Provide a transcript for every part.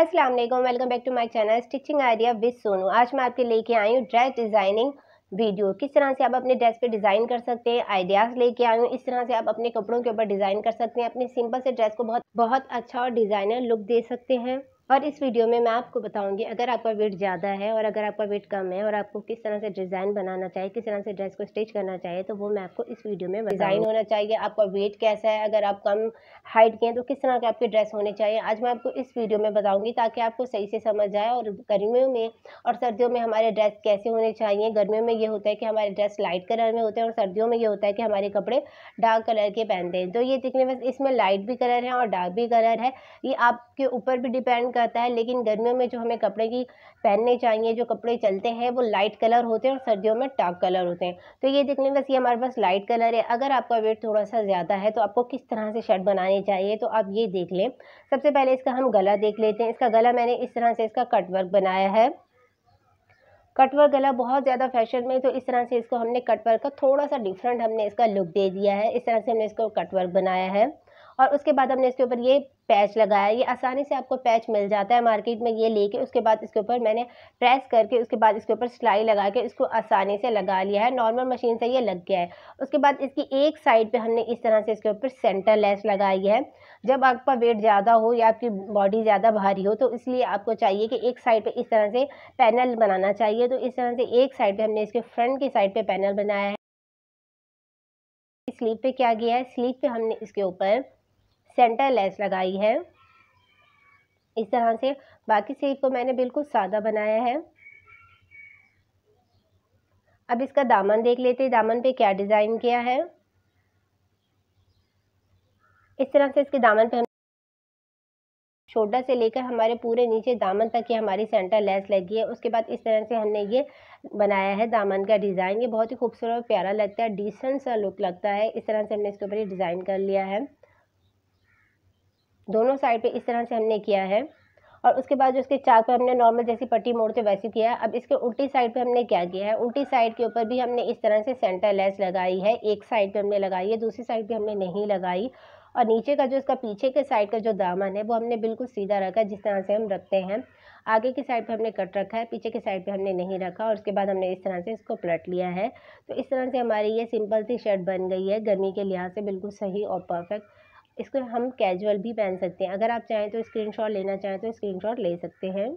अस्सलाम वालेकुम welcome back to my channel stitching idea with Sonu आज मैं आपके लेके आई हूँ ड्रेस डिज़ाइनिंग वीडियो किस तरह से आप अपने ड्रेस पे डिज़ाइन कर सकते हैं आइडियाज़ लेके आई हूँ इस तरह से आप अपने कपड़ों के ऊपर डिज़ाइन कर सकते हैं अपने सिंपल से ड्रेस को बहुत बहुत अच्छा और डिज़ाइनर लुक दे सकते हैं और इस वीडियो में मैं आपको बताऊंगी अगर आपका वेट ज़्यादा है और अगर आपका वेट कम है और आपको किस तरह से डिज़ाइन बनाना चाहिए किस तरह से ड्रेस को स्टिच करना चाहिए तो वो मैं आपको इस वीडियो में डिज़ाइन होना चाहिए आपका वेट कैसा है अगर आप कम हाइट के हैं तो किस तरह के आपके ड्रेस होने चाहिए आज मैं आपको इस वीडियो में बताऊँगी ताकि आपको सही से समझ आए और गर्मियों में और सर्दियों में हमारे ड्रेस कैसे होने चाहिए गर्मियों में ये होता है कि हमारे ड्रेस लाइट कलर में होते हैं और सर्दियों में ये होता है कि हमारे कपड़े डार्क कलर के पहनते हैं तो ये देखने में इसमें लाइट भी कलर है और डार्क भी कलर है ये आपके ऊपर भी डिपेंड कर कहता है लेकिन गर्मियों में जो हमें कपड़े की पहनने चाहिए जो कपड़े चलते हैं वो लाइट कलर होते हैं और सर्दियों में डार्क कलर होते हैं तो ये देखने बस ये हमारे पास लाइट कलर है अगर आपका वेट थोड़ा सा ज़्यादा है तो आपको किस तरह से शर्ट बनाने चाहिए तो आप ये देख लें सबसे पहले इसका हम गला देख लेते हैं इसका गला मैंने इस तरह से इसका कटवर्क बनाया है कटवर गला बहुत ज़्यादा फैशन में तो इस तरह से इसको हमने कटवर का थोड़ा सा डिफरेंट हमने इसका लुक दे दिया है इस तरह से हमने इसको कटवर्क बनाया है और उसके बाद हमने इसके ऊपर ये पैच लगाया ये आसानी से आपको पैच मिल जाता है मार्केट में ये लेके उसके बाद इसके ऊपर मैंने प्रेस करके उसके बाद इसके ऊपर सिलाई लगा के इसको आसानी से लगा लिया है नॉर्मल मशीन से ये लग गया है उसके बाद इसकी एक साइड पे हमने इस तरह से इसके ऊपर सेंटर लेस लगाई है जब आपका वेट ज़्यादा हो या आपकी बॉडी ज़्यादा भारी हो तो इसलिए आपको चाहिए कि एक साइड पर इस तरह से पैनल बनाना चाहिए तो इस तरह से एक साइड पर हमने इसके फ्रंट की साइड पर पैनल बनाया है स्लीव पे क्या किया है स्लीव पे हमने इसके ऊपर सेंटर लेस लगाई है इस तरह से बाकी सीट को मैंने बिल्कुल सादा बनाया है अब इसका दामन देख लेते हैं दामन पे क्या डिज़ाइन किया है इस तरह से इसके दामन पे हम छोटा से लेकर हमारे पूरे नीचे दामन तक की हमारी सेंटर लेस लगी है उसके बाद इस तरह से हमने ये बनाया है दामन का डिज़ाइन ये बहुत ही खूबसूरत और प्यारा लगता है डिसेंट सा लुक लगता है इस तरह से हमने इसके ऊपर ये डिज़ाइन कर लिया है दोनों साइड पे इस तरह से हमने किया है और उसके बाद जो इसके चाक पर हमने नॉर्मल जैसी पट्टी मोड़ते वैसे किया है अब इसके उल्टी साइड पे हमने क्या किया है उल्टी साइड के ऊपर भी हमने इस तरह से सेंटर लेस लगाई है एक साइड पे हमने लगाई है दूसरी साइड पर हमने नहीं लगाई और नीचे का जो इसका पीछे के साइड का जो दामन है वो हमने बिल्कुल सीधा रखा जिस तरह से हम रखते हैं आगे की साइड पे हमने कट रखा है पीछे की साइड पे हमने नहीं रखा और उसके बाद हमने इस तरह से इसको पलट लिया है तो इस तरह से हमारी ये सिंपल सी शर्ट बन गई है गर्मी के लिहाज से बिल्कुल सही और परफेक्ट इसको हम कैजुअल भी पहन सकते हैं अगर आप चाहें तो स्क्रीनशॉट लेना चाहें तो स्क्रीनशॉट ले सकते हैं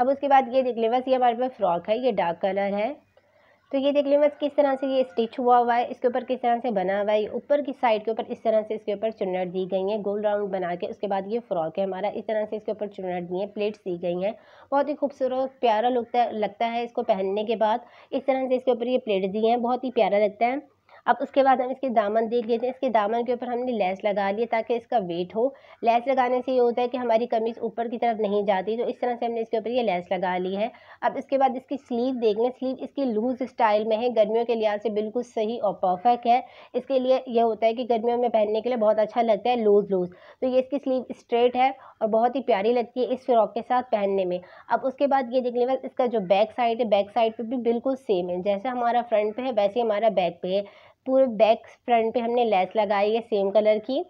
अब उसके बाद ये देख लें बस ये हमारे पास फ्रॉक है ये डार्क कलर है तो ये देख लीजिए बस किस तरह से ये स्टिच हुआ हुआ है इसके ऊपर किस तरह से बना हुआ है ऊपर की साइड के ऊपर इस तरह से इसके ऊपर चुनट दी गई है गोल राउंड बना के उसके बाद ये फ्रॉक है हमारा इस तरह से इसके ऊपर चुनट दी है प्लेट्स दी गई हैं बहुत ही खूबसूरत प्यारा लगता लगता है इसको पहनने के बाद इस तरह से इसके ऊपर ये प्लेट्स दी हैं बहुत ही प्यारा लगता है अब उसके बाद हम इसके दामन देख लेते हैं इसके दामन के ऊपर हमने लेस लगा लिया ताकि इसका वेट हो लेस लगाने से ये होता है कि हमारी कमीज़ ऊपर की तरफ नहीं जाती तो इस तरह से हमने इसके ऊपर ये लेस लगा ली है अब इसके बाद इसकी स्लीव देख लें स्लीव इसकी लूज़ स्टाइल में है गर्मियों के लिहाज से बिल्कुल सही और परफेक्ट है इसके लिए यह होता है कि गर्मियों में पहनने के लिए बहुत अच्छा लगता है लूज़ लूज़ तो ये इसकी स्लीव स्ट्रेट है और बहुत ही प्यारी लगती है इस फ्रॉक के साथ पहनने में अब उसके बाद ये देखने के इसका जो बैक साइड है बैक साइड पर भी बिल्कुल सेम है जैसे हमारा फ्रंट पे है वैसे हमारा बैक पे है पूरे बैक फ्रंट पे हमने लेस लगाई है सेम कलर की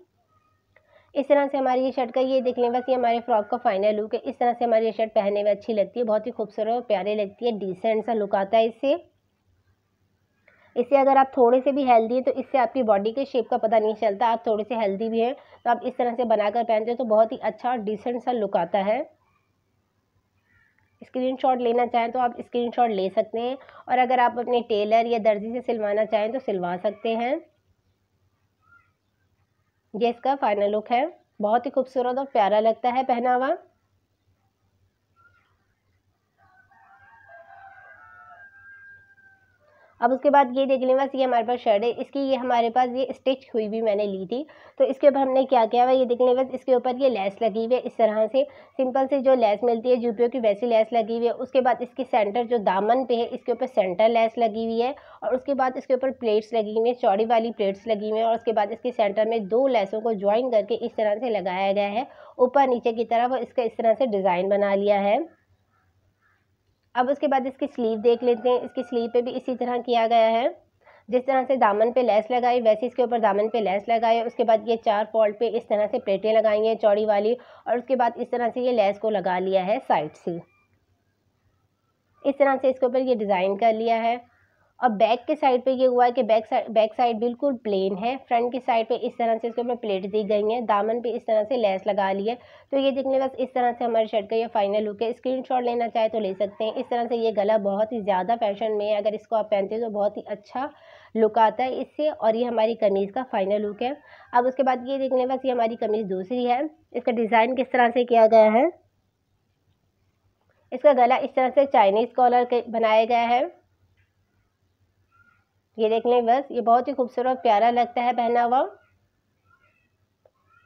इस तरह से हमारी ये शर्ट का ये देख लें बस ये हमारे फ्रॉक का फाइनल लुक है इस तरह से हमारी ये शर्ट पहनने में अच्छी लगती है बहुत ही खूबसूरत और प्यारी लगती है डिसेंट सा लुक आता है इससे इससे अगर आप थोड़े से भी हेल्दी हैं तो इससे आपकी बॉडी के शेप का पता नहीं चलता आप थोड़े से हेल्दी भी हैं तो आप इस तरह से बनाकर पहनते हो तो बहुत ही अच्छा और डिसेंट सा लुक आता है स्क्रीनशॉट लेना चाहें तो आप स्क्रीनशॉट ले सकते हैं और अगर आप अपने टेलर या दर्जी से सिलवाना चाहें तो सिलवा सकते हैं ये इसका फाइनल लुक है बहुत ही खूबसूरत और प्यारा लगता है पहनावा अब उसके बाद ये देख लें बस ये हमारे पास शर्ट है इसकी ये हमारे पास ये स्टिच हुई भी मैंने ली थी तो इसके ऊपर हमने क्या किया हुआ ये देख लें बस इसके ऊपर ये लेस लगी हुई है इस तरह से सिंपल से जो लेस मिलती है जूपियों की वैसी लेस लगी हुई है उसके बाद इसकी सेंटर जो दामन पे है इसके ऊपर सेंटर लेस लगी हुई है और उसके बाद इसके ऊपर प्लेट्स लगी हुई है चौड़ी वाली प्लेट्स लगी हुई है और उसके बाद इसके सेंटर में दो लेसों को ज्वाइन करके इस तरह से लगाया गया है ऊपर नीचे की तरफ इसका इस तरह से डिज़ाइन बना लिया है अब उसके बाद इसकी स्लीव देख लेते हैं इसकी स्लीव पे भी इसी तरह किया गया है जिस तरह से दामन पे लेस लगाई वैसे इसके ऊपर दामन पे लेस लगाए उसके बाद ये चार फॉल्ट पे इस तरह से प्लेटें लगाई हैं चौड़ी वाली और उसके बाद इस तरह से ये लेस को लगा लिया है साइड से इस तरह से इसके ऊपर ये डिज़ाइन कर लिया है और बैक के साइड पे ये हुआ है कि बैक साइड बैक साइड बिल्कुल प्लेन है फ्रंट की साइड पे इस तरह से इसके ऊपर प्लेट दी गई हैं दामन पे इस तरह से लेस लगा ली है तो ये देखने बस इस तरह से हमारी शर्ट का ये फाइनल लुक है स्क्रीन शॉट लेना चाहे तो ले सकते हैं इस तरह से ये गला बहुत ही ज़्यादा फैशन में है अगर इसको आप पहनते हैं तो बहुत ही अच्छा लुक आता है इससे और ये हमारी कमीज़ का फाइनल लुक है अब उसके बाद ये देखने बस ये हमारी कमीज़ दूसरी है इसका डिज़ाइन किस तरह से किया गया है इसका गला इस तरह से चाइनीज़ कॉलर बनाया गया है ये देख लें बस ये बहुत ही खूबसूरत प्यारा लगता है पहना हुआ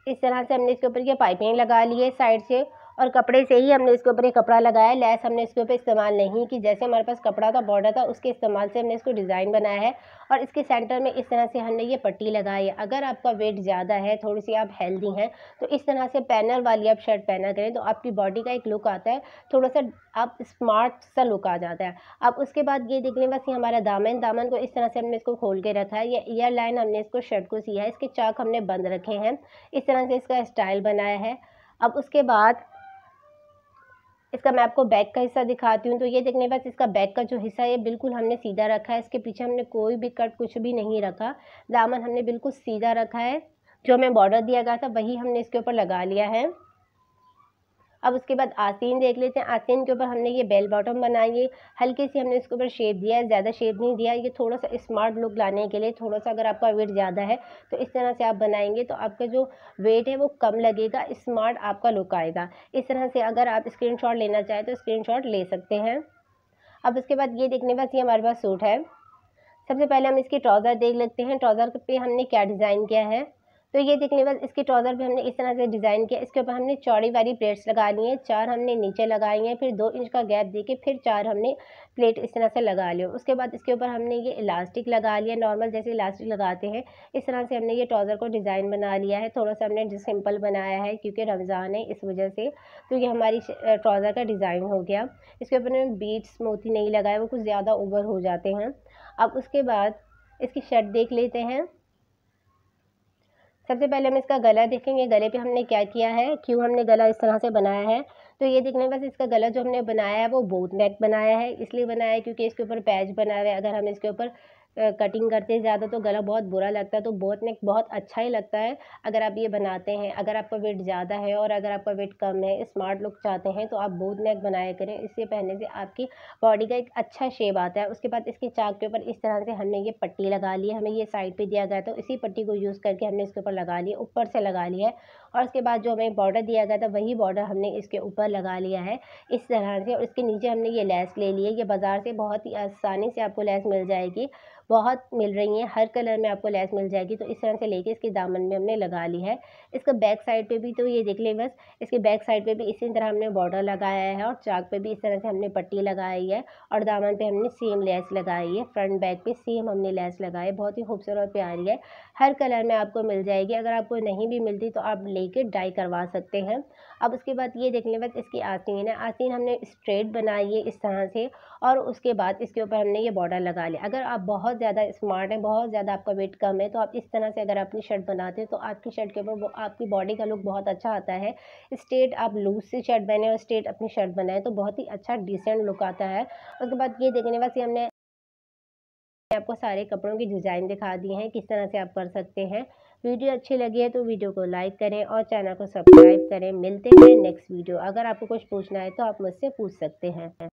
इस तरह से हमने इसके ऊपर ये पाइपिंग लगा ली है साइड से और कपड़े से ही हमने इसके ऊपर ये कपड़ा लगाया लैस हमने इसके ऊपर इस्तेमाल नहीं की जैसे हमारे पास कपड़ा का बॉर्डर था उसके इस्तेमाल से हमने इसको डिज़ाइन बनाया है और इसके सेंटर में इस तरह से हमने ये पट्टी लगाई है अगर आपका वेट ज़्यादा है थोड़ी सी आप हेल्दी हैं तो इस तरह से पैनल वाली आप शर्ट पहना करें तो आपकी बॉडी का एक लुक आता है थोड़ा सा आप स्मार्ट सा लुक आ जाता है अब उसके बाद ये देख लें बस ये हमारा दामन दामन को इस तरह से हमने इसको खोल के रखा है ये ईयर लाइन हमने इसको शर्ट को सिया है इसके चाक हमने बंद रखे हैं इस तरह से इसका स्टाइल बनाया है अब उसके बाद इसका मैं आपको बैक का हिस्सा दिखाती हूँ तो ये देखने के बाद इसका बैक का जो हिस्सा है बिल्कुल हमने सीधा रखा है इसके पीछे हमने कोई भी कट कुछ भी नहीं रखा दामन हमने बिल्कुल सीधा रखा है जो हमें बॉर्डर दिया गया था वही हमने इसके ऊपर लगा लिया है अब उसके बाद आसिन देख लेते हैं आसिन के ऊपर हमने ये बेल बॉटम बनाई है हल्की सी हमने इसके ऊपर शेप दिया है ज़्यादा शेप नहीं दिया ये थोड़ा सा स्मार्ट लुक लाने के लिए थोड़ा सा अगर आपका वेट ज़्यादा है तो इस तरह से आप बनाएंगे तो आपका जो वेट है वो कम लगेगा स्मार्ट आपका लुक आएगा इस तरह से अगर आप स्क्रीन लेना चाहें तो स्क्रीन ले सकते हैं अब उसके बाद ये देखने पास ये हमारे पास सूट है सबसे पहले हम इसके ट्राउज़र देख लेते हैं ट्राउज़र पे हमने क्या डिज़ाइन किया है तो ये देखने के बाद इसके ट्राउज़र भी हमने इस तरह से डिज़ाइन किया इसके ऊपर हमने चौड़ी वाली प्लेट्स लगा ली हैं चार हमने नीचे लगाई हैं फिर दो इंच का गैप दे के फिर चार हमने प्लेट इस तरह से लगा लिया उसके बाद इसके ऊपर हमने ये इलास्टिक लगा लिया नॉर्मल जैसे इलास्टिक लगाते हैं इस तरह से हमने ये ट्राउज़र को डिज़ाइन बना लिया है थोड़ा सा हमने सिंपल बनाया है क्योंकि रमज़ान है इस वजह से तो ये हमारी ट्राउज़र का डिज़ाइन हो गया इसके ऊपर हमने बीट्स मोती नहीं लगाए वो कुछ ज़्यादा ओवर हो जाते हैं अब उसके बाद इसकी शर्ट देख लेते हैं सबसे पहले हम इसका गला देखेंगे गले पे हमने क्या किया है क्यों हमने गला इस तरह से बनाया है तो ये देखने बस इसका गला जो हमने बनाया है वो बोट नेक बनाया है इसलिए बनाया है क्योंकि इसके ऊपर पैच बना हुआ है अगर हम इसके ऊपर कटिंग करते हैं ज़्यादा तो गला बहुत बुरा लगता है तो बहुत नेक बहुत अच्छा ही लगता है अगर आप ये बनाते हैं अगर आपका वेट ज़्यादा है और अगर आपका वेट कम है स्मार्ट लुक चाहते हैं तो आप बोट नेक बनाया करें इससे पहनने से आपकी बॉडी का एक अच्छा शेप आता है उसके बाद इसके चाक के ऊपर इस तरह से हमने ये पट्टी लगा ली हमें ये साइड पर दिया गया तो इसी पट्टी को यूज़ करके हमने इसके ऊपर लगा लिया ऊपर से लगा लिया और उसके बाद जो हमें बॉर्डर दिया गया था वही बॉर्डर हमने इसके ऊपर लगा लिया है इस तरह से और इसके नीचे हमने ये लेस ले ली है ये बाज़ार से बहुत ही आसानी से आपको लेस मिल जाएगी बहुत मिल रही हैं हर कलर में आपको लेस मिल जाएगी तो इस तरह से लेके इसके दामन में हमने लगा ली है इसका बैक साइड पे भी तो ये देख लें बस इसके बैक साइड पे भी इसी तरह हमने बॉर्डर लगाया है और चाक पे भी इस तरह से हमने पट्टी लगाई है और दामन पे हमने सेम लेस लगाई है फ्रंट बैक पे सेम हमने लेस लगाई है बहुत ही खूबसूरत और प्यारी है हर कलर में आपको मिल जाएगी अगर आपको नहीं भी मिलती तो आप कर डाई करवा सकते हैं अब उसके बाद ये देख लें बस इसकी आस्तीन है आस्तीन हमने स्ट्रेट बनाई है इस तरह से और उसके बाद इसके ऊपर हमने ये बॉर्डर लगा लिया अगर आप बहुत बहुत ज़्यादा स्मार्ट हैं बहुत ज़्यादा आपका वेट कम है तो आप इस तरह से अगर अपनी शर्ट बनाते हैं तो आपकी शर्ट के ऊपर आपकी बॉडी का लुक बहुत अच्छा आता है स्ट्रेट आप लूज से शर्ट बने और स्ट्रेट अपनी शर्ट बनाए तो बहुत ही अच्छा डिसेंट लुक आता है उसके बाद ये देखने के हमने आपको सारे कपड़ों की डिज़ाइन दिखा दी हैं किस तरह से आप कर सकते हैं वीडियो अच्छी लगी है तो वीडियो को लाइक करें और चैनल को सब्सक्राइब करें मिलते हैं नेक्स्ट वीडियो अगर आपको कुछ पूछना है तो आप मुझसे पूछ सकते हैं